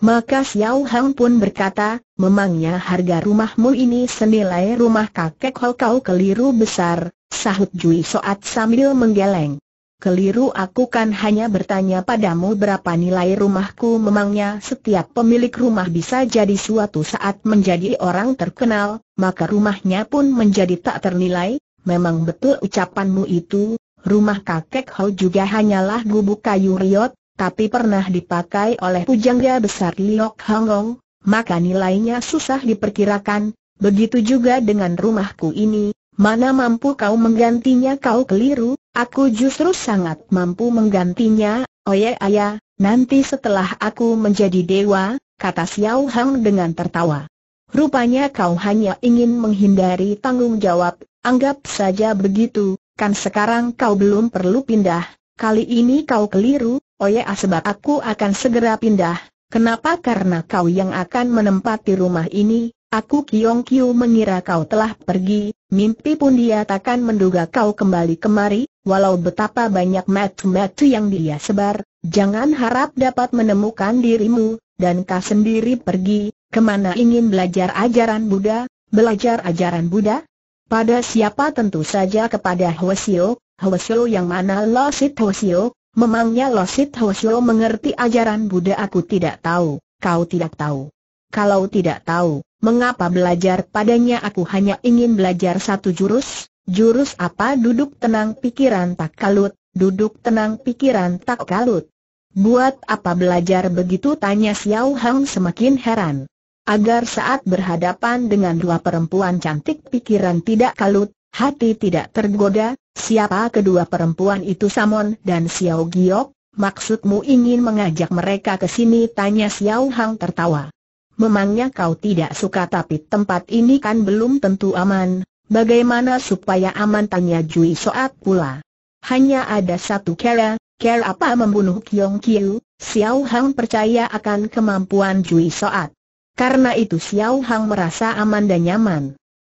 Maka Xiao Hang pun berkata, memangnya harga rumahmu ini senilai rumah kakek Ho kau keliru besar, sahut Jui Soat sambil menggeleng. Keliru aku kan hanya bertanya padamu berapa nilai rumahku memangnya setiap pemilik rumah bisa jadi suatu saat menjadi orang terkenal, maka rumahnya pun menjadi tak ternilai, memang betul ucapanmu itu, rumah kakek Hau juga hanyalah gubuk kayu riot, tapi pernah dipakai oleh pujangga besar Liok Hongong, maka nilainya susah diperkirakan, begitu juga dengan rumahku ini, mana mampu kau menggantinya kau keliru, Aku justru sangat mampu menggantinya, oye ayah, nanti setelah aku menjadi dewa, kata Xiao Hang dengan tertawa. Rupanya kau hanya ingin menghindari tanggung jawab, anggap saja begitu, kan sekarang kau belum perlu pindah, kali ini kau keliru, oye ah, sebab aku akan segera pindah, kenapa karena kau yang akan menempati rumah ini, aku Kiong Kiu mengira kau telah pergi, mimpi pun dia takkan menduga kau kembali kemari, Walau betapa banyak metu-metu yang dia sebar, jangan harap dapat menemukan dirimu, dan kau sendiri pergi, kemana ingin belajar ajaran Buddha, belajar ajaran Buddha? Pada siapa tentu saja kepada Hwasyo, Hwasyo yang mana Losit Hwasyo, memangnya Losit Hwasyo mengerti ajaran Buddha aku tidak tahu, kau tidak tahu. Kalau tidak tahu, mengapa belajar padanya aku hanya ingin belajar satu jurus? Jurus apa duduk tenang pikiran tak kalut, duduk tenang pikiran tak kalut. Buat apa belajar begitu tanya Xiao Hang semakin heran. Agar saat berhadapan dengan dua perempuan cantik pikiran tidak kalut, hati tidak tergoda, siapa kedua perempuan itu Samon dan Xiao Giok, maksudmu ingin mengajak mereka ke sini tanya Xiao Hang tertawa. Memangnya kau tidak suka tapi tempat ini kan belum tentu aman, Bagaimana supaya aman tanya Jui Soat pula. Hanya ada satu cara, cara apa membunuh Kiong Kiu, Xiao Hang percaya akan kemampuan Jui Soat. Karena itu Xiao Hang merasa aman dan nyaman.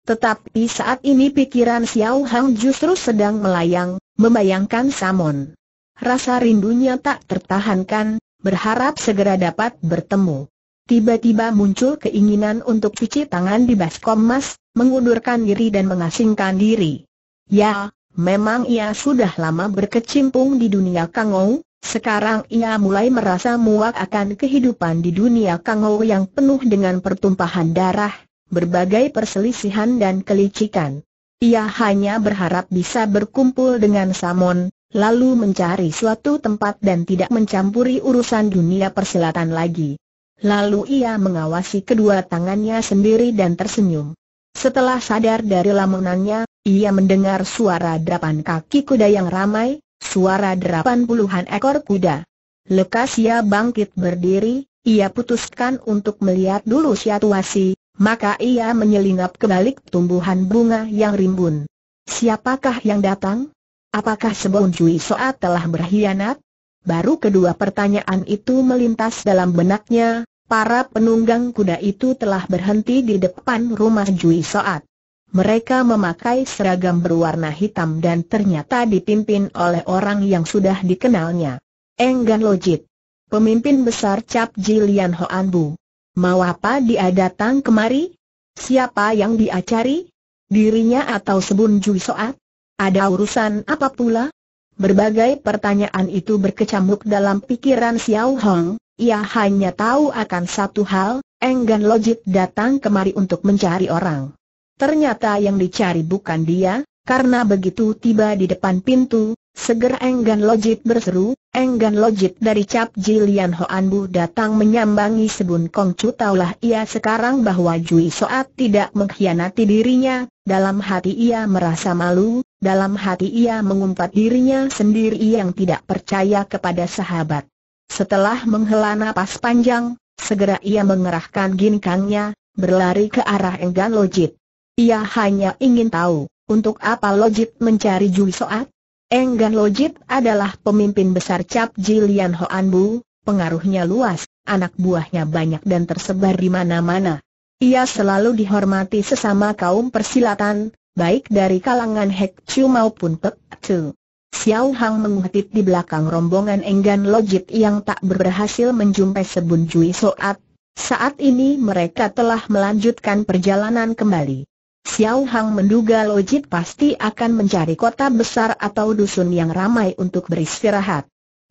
Tetapi saat ini pikiran Xiao Hang justru sedang melayang, membayangkan Samon. Rasa rindunya tak tertahankan, berharap segera dapat bertemu. Tiba-tiba muncul keinginan untuk cuci tangan di baskom mas, mengundurkan diri dan mengasingkan diri. Ya, memang ia sudah lama berkecimpung di dunia kangou, sekarang ia mulai merasa muak akan kehidupan di dunia kangou yang penuh dengan pertumpahan darah, berbagai perselisihan dan kelicikan. Ia hanya berharap bisa berkumpul dengan Samon, lalu mencari suatu tempat dan tidak mencampuri urusan dunia persilatan lagi. Lalu ia mengawasi kedua tangannya sendiri dan tersenyum. Setelah sadar dari lamunannya, ia mendengar suara derapan kaki kuda yang ramai, suara derapan puluhan ekor kuda. Lekas ia bangkit berdiri, ia putuskan untuk melihat dulu situasi, maka ia menyelinap ke balik tumbuhan bunga yang rimbun. Siapakah yang datang? Apakah sebuah Cui telah berkhianat? Baru kedua pertanyaan itu melintas dalam benaknya, para penunggang kuda itu telah berhenti di depan rumah Jui Soat. Mereka memakai seragam berwarna hitam dan ternyata dipimpin oleh orang yang sudah dikenalnya. Enggan Lojit. Pemimpin besar Cap Jilian Hoan Bu. Mau apa dia datang kemari? Siapa yang dia cari? Dirinya atau Sebun Jui Soat? Ada urusan apa pula? Berbagai pertanyaan itu berkecamuk dalam pikiran Xiao Hong, ia hanya tahu akan satu hal, enggan Lojit datang kemari untuk mencari orang. Ternyata yang dicari bukan dia, karena begitu tiba di depan pintu, Segera Enggan Lojit berseru, Enggan Lojit dari Cap Jilian Hoan datang menyambangi Sebun Kong Chu Taulah ia sekarang bahwa Jui Soat tidak mengkhianati dirinya, dalam hati ia merasa malu, dalam hati ia mengumpat dirinya sendiri yang tidak percaya kepada sahabat. Setelah menghela napas panjang, segera ia mengerahkan ginkangnya, berlari ke arah Enggan Lojit. Ia hanya ingin tahu, untuk apa Lojit mencari Jui Soat? Enggan Lojit adalah pemimpin besar Cap Jilian Hoanbu. pengaruhnya luas, anak buahnya banyak dan tersebar di mana-mana. Ia selalu dihormati sesama kaum persilatan, baik dari kalangan Hek Chu maupun Pek Chu. Xiao Hang mengutip di belakang rombongan Enggan Lojit yang tak berhasil menjumpai Sebun Jui Soat. Saat ini mereka telah melanjutkan perjalanan kembali. Xiao Hang menduga Lojit pasti akan mencari kota besar atau dusun yang ramai untuk beristirahat.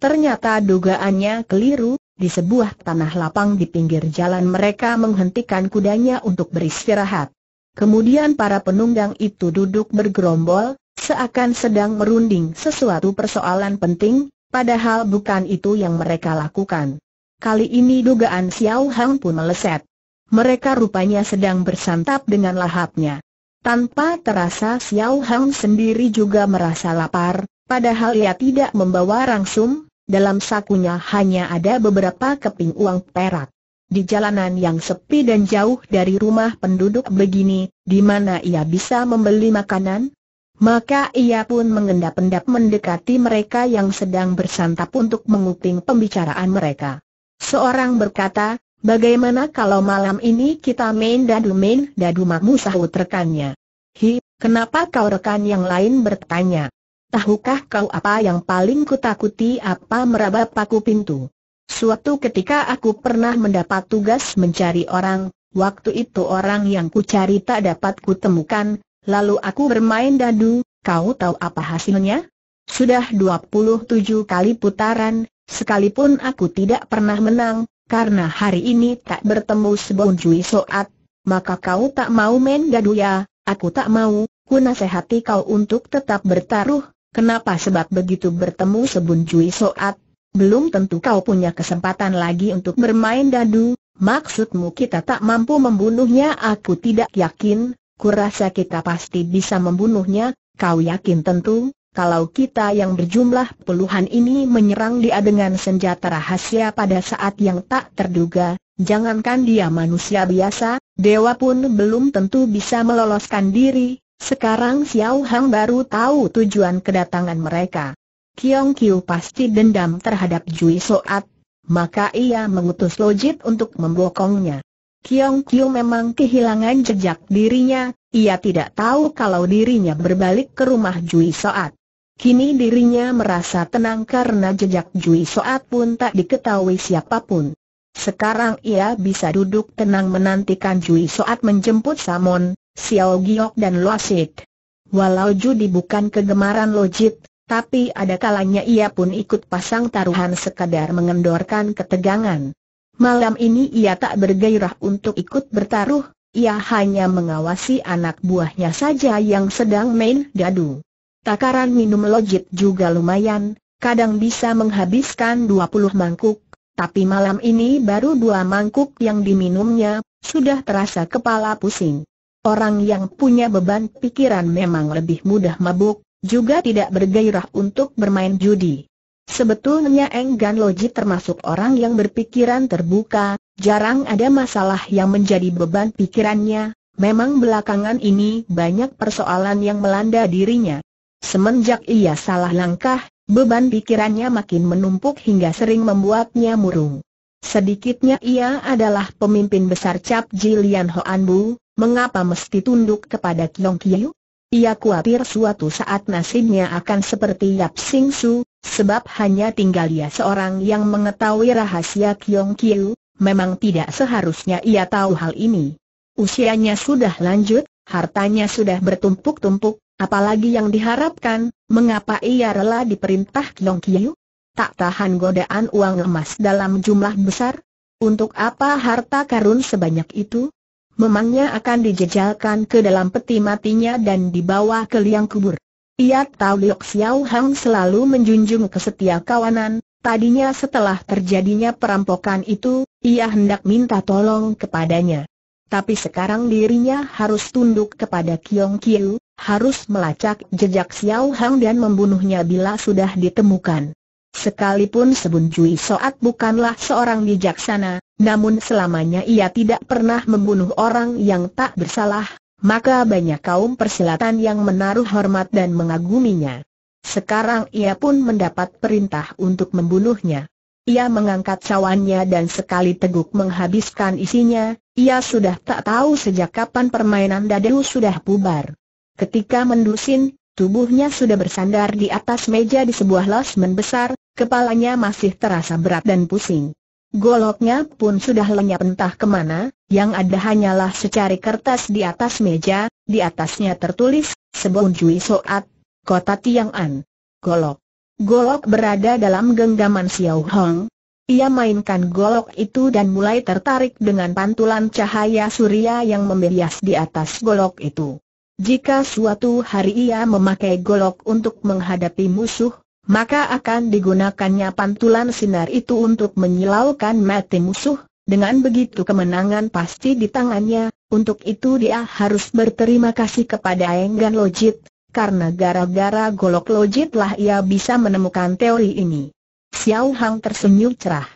Ternyata dugaannya keliru, di sebuah tanah lapang di pinggir jalan mereka menghentikan kudanya untuk beristirahat. Kemudian para penunggang itu duduk bergerombol, seakan sedang merunding sesuatu persoalan penting, padahal bukan itu yang mereka lakukan. Kali ini dugaan Xiao Hang pun meleset. Mereka rupanya sedang bersantap dengan lahapnya. Tanpa terasa Xiao Hang sendiri juga merasa lapar, padahal ia tidak membawa rangsum, dalam sakunya hanya ada beberapa keping uang perak. Di jalanan yang sepi dan jauh dari rumah penduduk begini, di mana ia bisa membeli makanan? Maka ia pun mengendap-endap mendekati mereka yang sedang bersantap untuk menguping pembicaraan mereka. Seorang berkata, Bagaimana kalau malam ini kita main dadu main dadu mamu sahut rekannya? Hi, kenapa kau rekan yang lain bertanya? Tahukah kau apa yang paling kutakuti apa meraba paku pintu? Suatu ketika aku pernah mendapat tugas mencari orang, waktu itu orang yang kucari tak dapat kutemukan, lalu aku bermain dadu, kau tahu apa hasilnya? Sudah dua puluh tujuh kali putaran, sekalipun aku tidak pernah menang, karena hari ini tak bertemu Sebon Soat, maka kau tak mau main gadu ya, aku tak mau, ku nasihati kau untuk tetap bertaruh, kenapa sebab begitu bertemu Sebon Soat, belum tentu kau punya kesempatan lagi untuk bermain dadu, maksudmu kita tak mampu membunuhnya aku tidak yakin, kurasa kita pasti bisa membunuhnya, kau yakin tentu, kalau kita yang berjumlah puluhan ini menyerang dia dengan senjata rahasia pada saat yang tak terduga, jangankan dia manusia biasa, dewa pun belum tentu bisa meloloskan diri, sekarang Xiao Hang baru tahu tujuan kedatangan mereka. Kiong Kiu pasti dendam terhadap Jui Soat, maka ia mengutus Lojit untuk membokongnya. Kiong Kiu memang kehilangan jejak dirinya, ia tidak tahu kalau dirinya berbalik ke rumah Jui Soat. Kini dirinya merasa tenang karena jejak Jui Soat pun tak diketahui siapapun. Sekarang ia bisa duduk tenang menantikan Jui Soat menjemput Samon, Xiao Giok dan Losit. Walau judi bukan kegemaran Lojit, tapi ada kalanya ia pun ikut pasang taruhan sekadar mengendorkan ketegangan. Malam ini ia tak bergairah untuk ikut bertaruh, ia hanya mengawasi anak buahnya saja yang sedang main dadu. Takaran minum lojit juga lumayan, kadang bisa menghabiskan 20 mangkuk, tapi malam ini baru dua mangkuk yang diminumnya, sudah terasa kepala pusing. Orang yang punya beban pikiran memang lebih mudah mabuk, juga tidak bergairah untuk bermain judi. Sebetulnya Enggan Loji termasuk orang yang berpikiran terbuka, jarang ada masalah yang menjadi beban pikirannya, memang belakangan ini banyak persoalan yang melanda dirinya. Semenjak ia salah langkah, beban pikirannya makin menumpuk hingga sering membuatnya murung. Sedikitnya ia adalah pemimpin besar Cap Jilian Hoanbu. mengapa mesti tunduk kepada Kiong Kiyu? Ia khawatir suatu saat nasibnya akan seperti Yap Sing Su, sebab hanya tinggal ia seorang yang mengetahui rahasia Kiong Kiyu, memang tidak seharusnya ia tahu hal ini. Usianya sudah lanjut, hartanya sudah bertumpuk-tumpuk, Apalagi yang diharapkan, mengapa ia rela diperintah Kiong Kiyu? Tak tahan godaan uang emas dalam jumlah besar? Untuk apa harta karun sebanyak itu? Memangnya akan dijejalkan ke dalam peti matinya dan dibawa ke liang kubur. Ia tahu Liok Xiao Hang selalu menjunjung kesetia kawanan, tadinya setelah terjadinya perampokan itu, ia hendak minta tolong kepadanya. Tapi sekarang dirinya harus tunduk kepada Kiong Kiu, harus melacak jejak Xiao Hang dan membunuhnya bila sudah ditemukan. Sekalipun Sebun Cui Soat bukanlah seorang bijaksana, namun selamanya ia tidak pernah membunuh orang yang tak bersalah, maka banyak kaum persilatan yang menaruh hormat dan mengaguminya. Sekarang ia pun mendapat perintah untuk membunuhnya. Ia mengangkat cawannya dan sekali teguk menghabiskan isinya, ia sudah tak tahu sejak kapan permainan dadu sudah bubar. Ketika mendusin, tubuhnya sudah bersandar di atas meja di sebuah losmen besar, kepalanya masih terasa berat dan pusing. Goloknya pun sudah lenyap entah kemana, yang ada hanyalah secari kertas di atas meja, di atasnya tertulis, sebuah Jui Soat, Kota An. Golok. Golok berada dalam genggaman Xiao Hong. Ia mainkan golok itu dan mulai tertarik dengan pantulan cahaya surya yang membias di atas golok itu. Jika suatu hari ia memakai golok untuk menghadapi musuh, maka akan digunakannya pantulan sinar itu untuk menyilaukan mati musuh, dengan begitu kemenangan pasti di tangannya, untuk itu dia harus berterima kasih kepada Enggan Lojit, karena gara-gara golok Lojit lah ia bisa menemukan teori ini. Xiao Hang tersenyum cerah.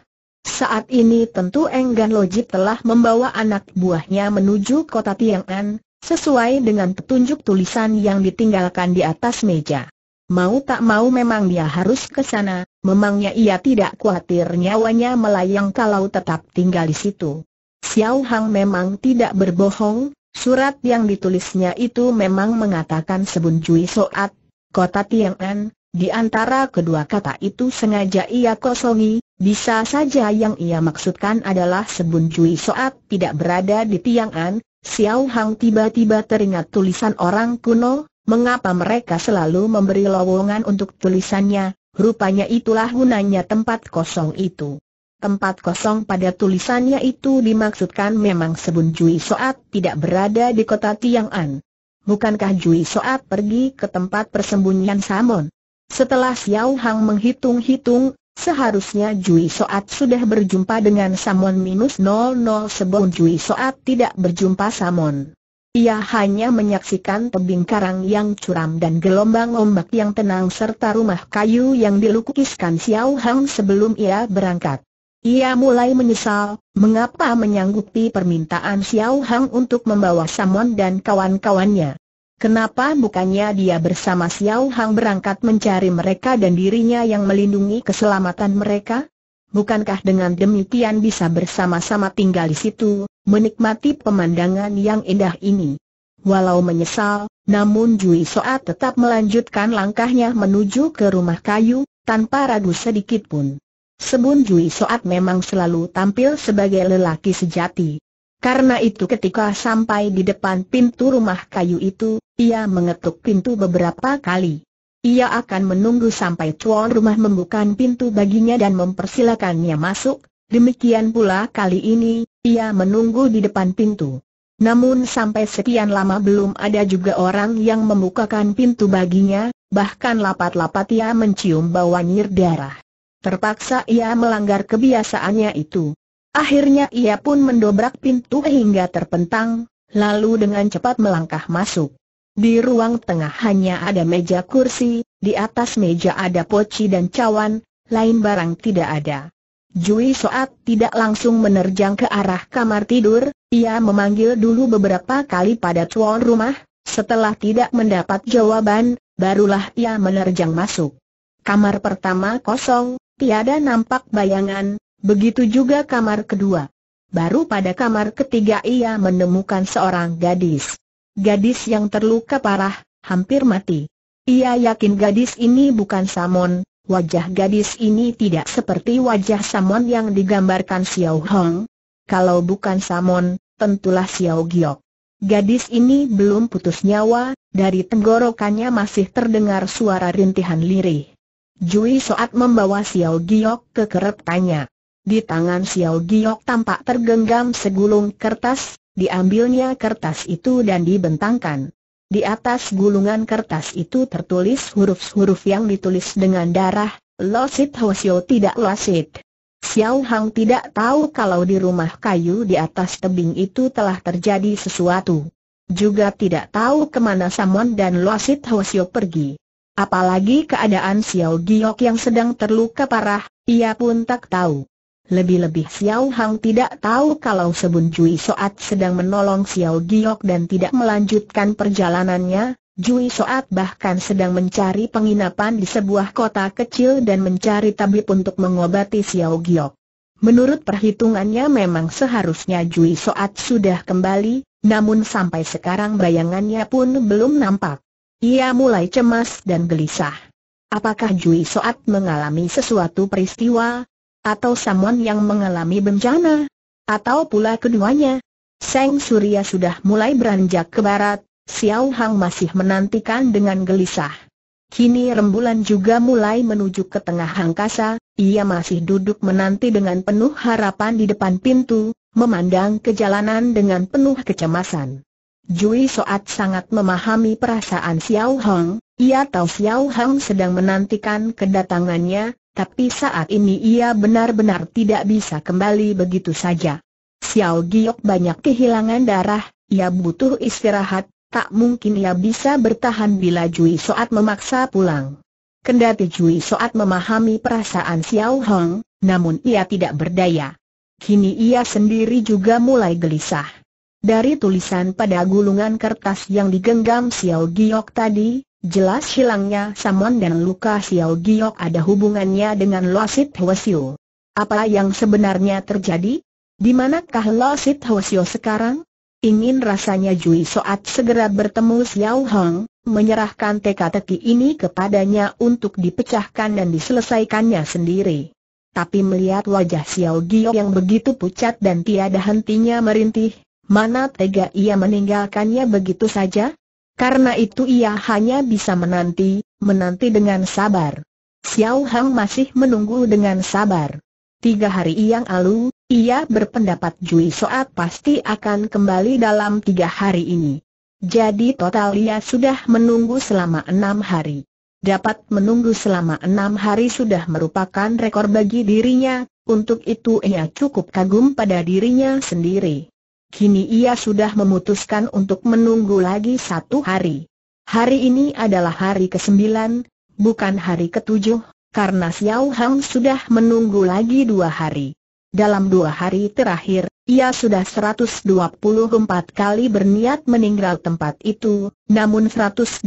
Saat ini tentu Enggan Lojit telah membawa anak buahnya menuju kota Tiang'an, Sesuai dengan petunjuk tulisan yang ditinggalkan di atas meja. Mau tak mau memang dia harus ke sana, memangnya ia tidak khawatir nyawanya melayang kalau tetap tinggal di situ. Xiao Hang memang tidak berbohong, surat yang ditulisnya itu memang mengatakan Sebun Cui Soat, kota Tiangan, di antara kedua kata itu sengaja ia kosongi, bisa saja yang ia maksudkan adalah Sebun Cui Soat tidak berada di Tiangan, Xiao Hang tiba-tiba teringat tulisan orang kuno, mengapa mereka selalu memberi lowongan untuk tulisannya, rupanya itulah gunanya tempat kosong itu. Tempat kosong pada tulisannya itu dimaksudkan memang sebun Jui Soat tidak berada di kota Tiang'an. Bukankah Jui Soat pergi ke tempat persembunyian Samon? Setelah Xiao Hang menghitung-hitung, Seharusnya Jui Soat sudah berjumpa dengan Samon minus 00 sebelum Jui Soat tidak berjumpa Samon. Ia hanya menyaksikan tebing karang yang curam dan gelombang ombak yang tenang serta rumah kayu yang dilukiskan Xiao Hang sebelum ia berangkat. Ia mulai menyesal, mengapa menyanggupi permintaan Xiao Hang untuk membawa Samon dan kawan-kawannya. Kenapa bukannya dia bersama Xiao Hang berangkat mencari mereka dan dirinya yang melindungi keselamatan mereka? Bukankah dengan demikian bisa bersama-sama tinggal di situ, menikmati pemandangan yang indah ini? Walau menyesal, namun Jui Soat tetap melanjutkan langkahnya menuju ke rumah kayu, tanpa ragu sedikit pun. Sebun Jui Soat memang selalu tampil sebagai lelaki sejati. Karena itu ketika sampai di depan pintu rumah kayu itu, ia mengetuk pintu beberapa kali. Ia akan menunggu sampai tuan rumah membuka pintu baginya dan mempersilakannya masuk, demikian pula kali ini, ia menunggu di depan pintu. Namun sampai sekian lama belum ada juga orang yang membukakan pintu baginya, bahkan lapat-lapat ia mencium bau nyir darah. Terpaksa ia melanggar kebiasaannya itu. Akhirnya ia pun mendobrak pintu hingga terpentang, lalu dengan cepat melangkah masuk. Di ruang tengah hanya ada meja kursi, di atas meja ada poci dan cawan, lain barang tidak ada. Jui Soat tidak langsung menerjang ke arah kamar tidur, ia memanggil dulu beberapa kali pada tuan rumah, setelah tidak mendapat jawaban, barulah ia menerjang masuk. Kamar pertama kosong, tiada nampak bayangan, Begitu juga kamar kedua. Baru pada kamar ketiga ia menemukan seorang gadis. Gadis yang terluka parah, hampir mati. Ia yakin gadis ini bukan Samon, wajah gadis ini tidak seperti wajah Samon yang digambarkan Xiao Hong. Kalau bukan Samon, tentulah Xiao Giok. Gadis ini belum putus nyawa, dari tenggorokannya masih terdengar suara rintihan lirih. Jui saat membawa Xiao Giok ke keretanya. Di tangan Xiao Giok tampak tergenggam segulung kertas, diambilnya kertas itu dan dibentangkan. Di atas gulungan kertas itu tertulis huruf-huruf yang ditulis dengan darah, Losit Hosio tidak Losit. Xiao Hang tidak tahu kalau di rumah kayu di atas tebing itu telah terjadi sesuatu. Juga tidak tahu kemana Samon dan Losit Hosio pergi. Apalagi keadaan Xiao Giok yang sedang terluka parah, ia pun tak tahu. Lebih-lebih Xiao Hang tidak tahu kalau Sebun Jui Soat sedang menolong Xiao Giok dan tidak melanjutkan perjalanannya, Jui Soat bahkan sedang mencari penginapan di sebuah kota kecil dan mencari tabib untuk mengobati Xiao Giok. Menurut perhitungannya memang seharusnya Jui Soat sudah kembali, namun sampai sekarang bayangannya pun belum nampak. Ia mulai cemas dan gelisah. Apakah Jui Soat mengalami sesuatu peristiwa, atau Samuan yang mengalami bencana? Atau pula keduanya? Seng Surya sudah mulai beranjak ke barat, Xiao Hang masih menantikan dengan gelisah. Kini rembulan juga mulai menuju ke tengah angkasa, ia masih duduk menanti dengan penuh harapan di depan pintu, memandang ke jalanan dengan penuh kecemasan. Jui Soat sangat memahami perasaan Xiao Hang, ia tahu Xiao Hang sedang menantikan kedatangannya, tapi saat ini ia benar-benar tidak bisa kembali begitu saja. Xiao Giok banyak kehilangan darah, ia butuh istirahat, tak mungkin ia bisa bertahan bila Jui Soat memaksa pulang. Kendati Jui Soat memahami perasaan Xiao Hong, namun ia tidak berdaya. Kini ia sendiri juga mulai gelisah. Dari tulisan pada gulungan kertas yang digenggam Xiao Giok tadi, Jelas hilangnya Samon dan luka Xiao Giok ada hubungannya dengan Losit Hwasio. Apa yang sebenarnya terjadi? Di manakah Losit Hwasio sekarang? Ingin rasanya Jui Soat segera bertemu Xiao Hong, menyerahkan teka-teki ini kepadanya untuk dipecahkan dan diselesaikannya sendiri. Tapi melihat wajah Xiao Giok yang begitu pucat dan tiada hentinya merintih, mana tega ia meninggalkannya begitu saja? Karena itu ia hanya bisa menanti, menanti dengan sabar. Xiao Hang masih menunggu dengan sabar. Tiga hari yang lalu, ia berpendapat Jui Soat pasti akan kembali dalam tiga hari ini. Jadi total ia sudah menunggu selama enam hari. Dapat menunggu selama enam hari sudah merupakan rekor bagi dirinya, untuk itu ia cukup kagum pada dirinya sendiri kini ia sudah memutuskan untuk menunggu lagi satu hari. Hari ini adalah hari ke-9, bukan hari ke-7, karena Xiao Hang sudah menunggu lagi dua hari. Dalam dua hari terakhir, ia sudah 124 kali berniat meninggal tempat itu, namun 124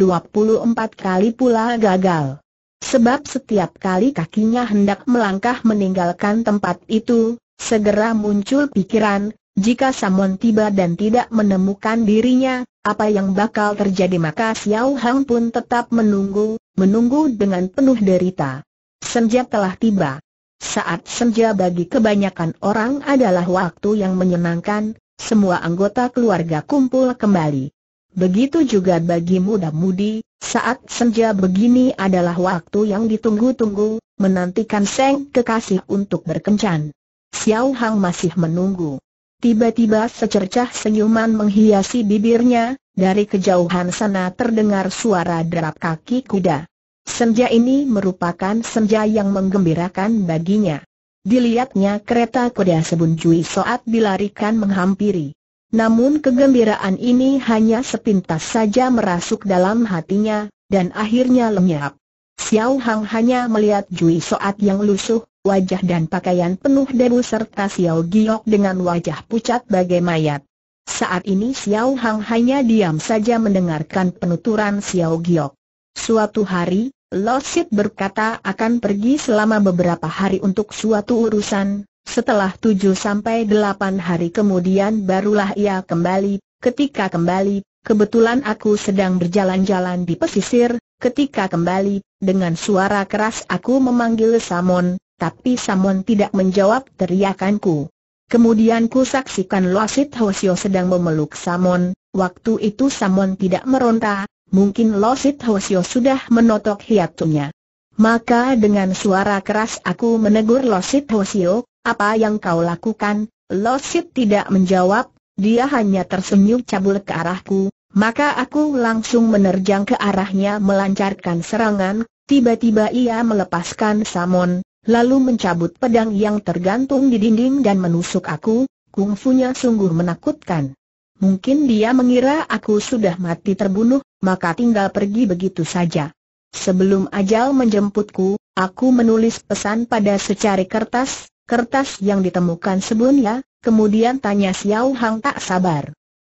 kali pula gagal. Sebab setiap kali kakinya hendak melangkah meninggalkan tempat itu, segera muncul pikiran, jika Samon tiba dan tidak menemukan dirinya, apa yang bakal terjadi maka Xiao Hang pun tetap menunggu, menunggu dengan penuh derita. Senja telah tiba. Saat senja bagi kebanyakan orang adalah waktu yang menyenangkan, semua anggota keluarga kumpul kembali. Begitu juga bagi muda-mudi, saat senja begini adalah waktu yang ditunggu-tunggu, menantikan Seng kekasih untuk berkencan. Xiao Hang masih menunggu. Tiba-tiba secercah senyuman menghiasi bibirnya, dari kejauhan sana terdengar suara derap kaki kuda. Senja ini merupakan senja yang menggembirakan baginya. Dilihatnya kereta kuda sebunjui soat dilarikan menghampiri. Namun kegembiraan ini hanya sepintas saja merasuk dalam hatinya, dan akhirnya lenyap. Xiao Hang hanya melihat Jui Soat yang lusuh, wajah dan pakaian penuh debu serta Xiao Giok dengan wajah pucat bagai mayat. Saat ini Xiao Hang hanya diam saja mendengarkan penuturan Xiao Giok. Suatu hari, Lo Sit berkata akan pergi selama beberapa hari untuk suatu urusan, setelah 7-8 hari kemudian barulah ia kembali, ketika kembali, kebetulan aku sedang berjalan-jalan di pesisir, ketika kembali, dengan suara keras aku memanggil Samon, tapi Samon tidak menjawab teriakanku. Kemudian ku saksikan Losit Hosio sedang memeluk Samon, waktu itu Samon tidak meronta, mungkin Losit Hosio sudah menotok hiatunya. Maka dengan suara keras aku menegur Losit Hosio, apa yang kau lakukan? Losit tidak menjawab, dia hanya tersenyum cabul ke arahku, maka aku langsung menerjang ke arahnya melancarkan serangan, tiba-tiba ia melepaskan Samon, lalu mencabut pedang yang tergantung di dinding dan menusuk aku, kungfunya sungguh menakutkan. Mungkin dia mengira aku sudah mati terbunuh, maka tinggal pergi begitu saja. Sebelum ajal menjemputku, aku menulis pesan pada secari kertas, kertas yang ditemukan sebelumnya, kemudian tanya Xiao Hang tak sabar.